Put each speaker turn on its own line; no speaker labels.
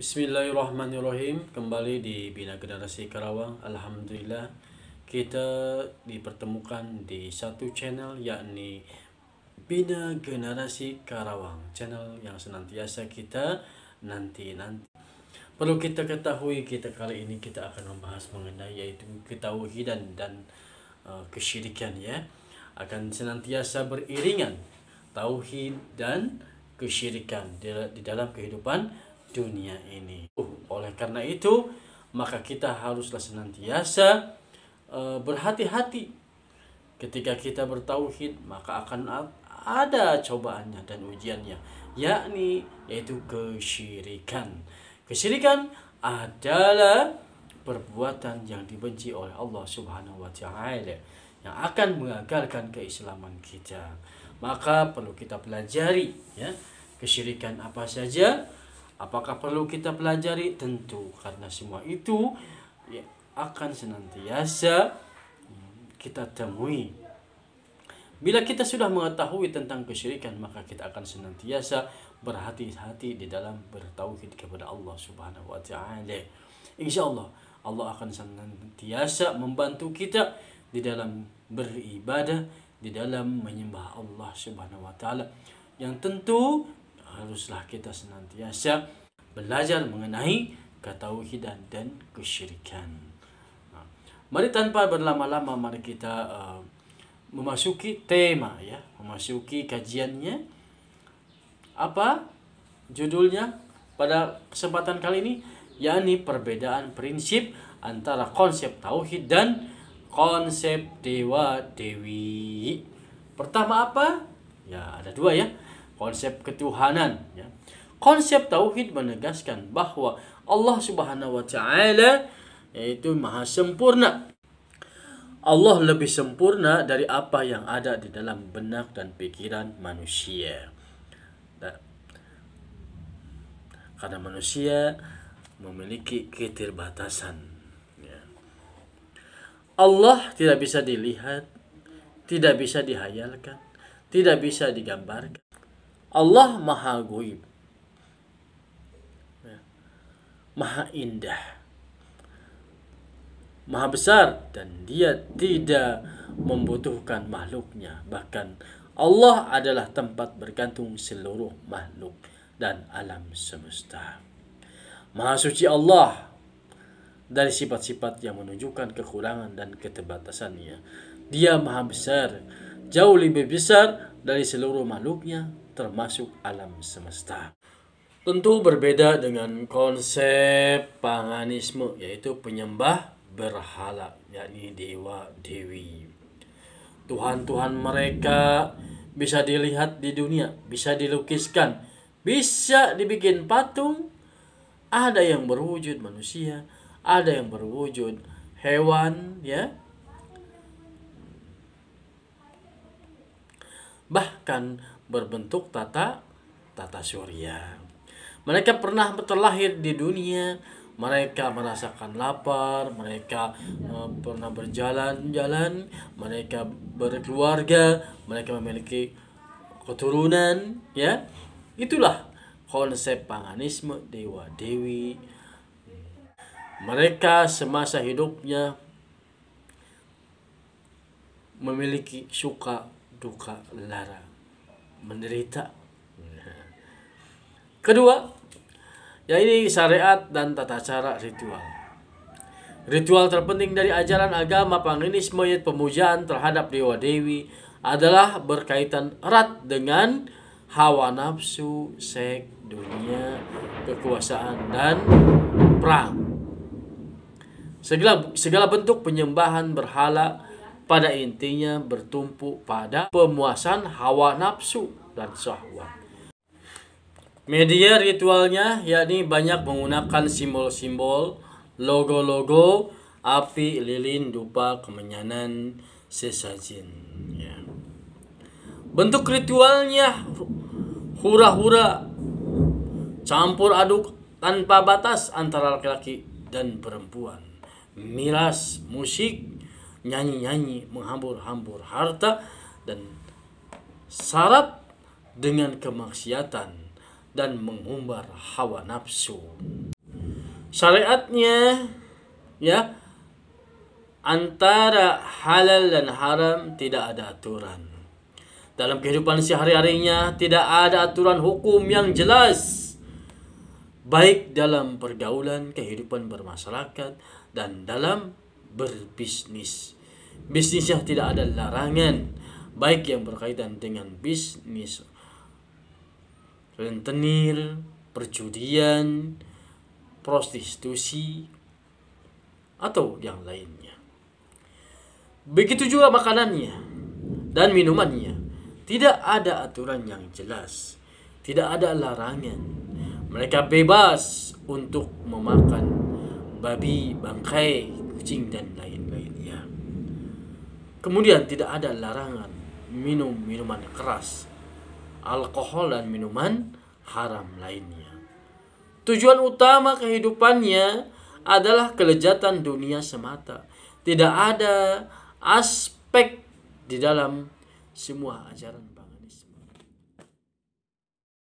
Bismillahirrahmanirrahim Kembali di Bina Generasi Karawang Alhamdulillah Kita dipertemukan di satu channel Yakni Bina Generasi Karawang Channel yang senantiasa kita nanti-nanti Perlu kita ketahui kita kali ini kita akan membahas mengenai yaitu ketauhidan dan, dan uh, kesyirikan ya akan senantiasa beriringan tauhid dan kesyirikan di dalam kehidupan dunia ini. Uh, oleh karena itu, maka kita haruslah senantiasa eh, berhati-hati ketika kita bertauhid, maka akan ada cobaannya dan ujiannya, yakni yaitu kesyirikan. Kesyirikan adalah perbuatan yang dibenci oleh Allah Subhanahu wa taala yang akan mengagalkan keislaman kita. Maka perlu kita pelajari ya kesyirikan apa saja Apakah perlu kita pelajari? Tentu, karena semua itu ya akan senantiasa kita temui. Bila kita sudah mengetahui tentang kesyirikan, maka kita akan senantiasa berhati-hati di dalam bertauhid kepada Allah Subhanahu wa taala. insya Allah Allah akan senantiasa membantu kita di dalam beribadah, di dalam menyembah Allah Subhanahu wa taala. Yang tentu haruslah kita senantiasa belajar mengenai ketauhidan dan kesyirikan. mari tanpa berlama-lama mari kita uh, memasuki tema ya, memasuki kajiannya. Apa judulnya pada kesempatan kali ini? yakni perbedaan prinsip antara konsep tauhid dan konsep dewa dewi. Pertama apa? Ya, ada dua ya konsep ketuhanan. Ya. Konsep tauhid menegaskan bahwa Allah Subhanahu wa Ta'ala yaitu Maha Sempurna. Allah lebih sempurna dari apa yang ada di dalam benak dan pikiran manusia. karena manusia memiliki keterbatasan. Ya. Allah tidak bisa dilihat, tidak bisa dihayalkan, tidak bisa digambarkan, Allah maha goib. Ya. Maha indah. Maha besar dan dia tidak membutuhkan makhluknya. Bahkan Allah adalah tempat bergantung seluruh makhluk dan alam semesta. Maha suci Allah dari sifat-sifat yang menunjukkan kekurangan dan keterbatasannya. Dia maha besar, jauh lebih besar dari seluruh makhluknya termasuk alam semesta. Tentu berbeda dengan konsep panganisme yaitu penyembah berhala yakni dewa dewi. Tuhan-tuhan mereka bisa dilihat di dunia, bisa dilukiskan, bisa dibikin patung. Ada yang berwujud manusia, ada yang berwujud hewan ya bahkan berbentuk tata tata surya. Mereka pernah terlahir di dunia, mereka merasakan lapar, mereka uh, pernah berjalan-jalan, mereka berkeluarga, mereka memiliki keturunan, ya. Itulah konsep panganisme dewa dewi. Mereka semasa hidupnya memiliki suka duka lara menderita kedua ya ini syariat dan tata cara ritual ritual terpenting dari ajaran agama pangenisme yaitu pemujaan terhadap dewa dewi adalah berkaitan erat dengan hawa nafsu, seks, dunia, kekuasaan, dan perang. Segala, segala bentuk penyembahan berhala pada intinya bertumpu pada pemuasan hawa nafsu dan syahwat. Media ritualnya yakni banyak menggunakan simbol-simbol, logo-logo, api, lilin, dupa, kemenyanan, sesajen. Bentuk ritualnya hura-hura, campur aduk tanpa batas antara laki-laki dan perempuan, miras, musik, nyanyi-nyanyi, menghambur-hambur harta dan syarat dengan kemaksiatan dan mengumbar hawa nafsu. Syariatnya ya antara halal dan haram tidak ada aturan. Dalam kehidupan sehari-harinya tidak ada aturan hukum yang jelas. Baik dalam pergaulan, kehidupan bermasyarakat, dan dalam berbisnis. Bisnis yang tidak ada larangan, baik yang berkaitan dengan bisnis rentenir, perjudian, prostitusi, atau yang lainnya. Begitu juga makanannya dan minumannya. Tidak ada aturan yang jelas, tidak ada larangan. Mereka bebas untuk memakan babi bangkai kucing dan lain-lainnya. Kemudian tidak ada larangan minum minuman keras, alkohol dan minuman haram lainnya. Tujuan utama kehidupannya adalah kelejatan dunia semata. Tidak ada aspek di dalam semua ajaran